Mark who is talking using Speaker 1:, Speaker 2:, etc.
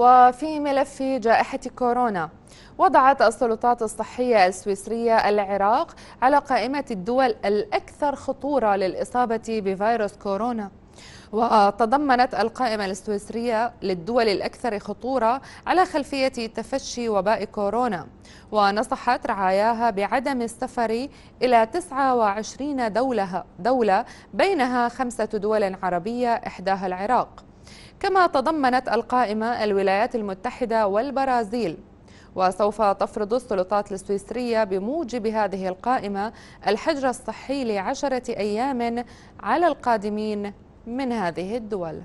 Speaker 1: وفي ملف جائحة كورونا وضعت السلطات الصحية السويسرية العراق على قائمة الدول الأكثر خطورة للإصابة بفيروس كورونا وتضمنت القائمة السويسرية للدول الأكثر خطورة على خلفية تفشي وباء كورونا ونصحت رعاياها بعدم السفر إلى 29 دولة, دولة بينها خمسة دول عربية إحداها العراق كما تضمنت القائمة الولايات المتحدة والبرازيل وسوف تفرض السلطات السويسرية بموجب هذه القائمة الحجر الصحي لعشرة أيام على القادمين من هذه الدول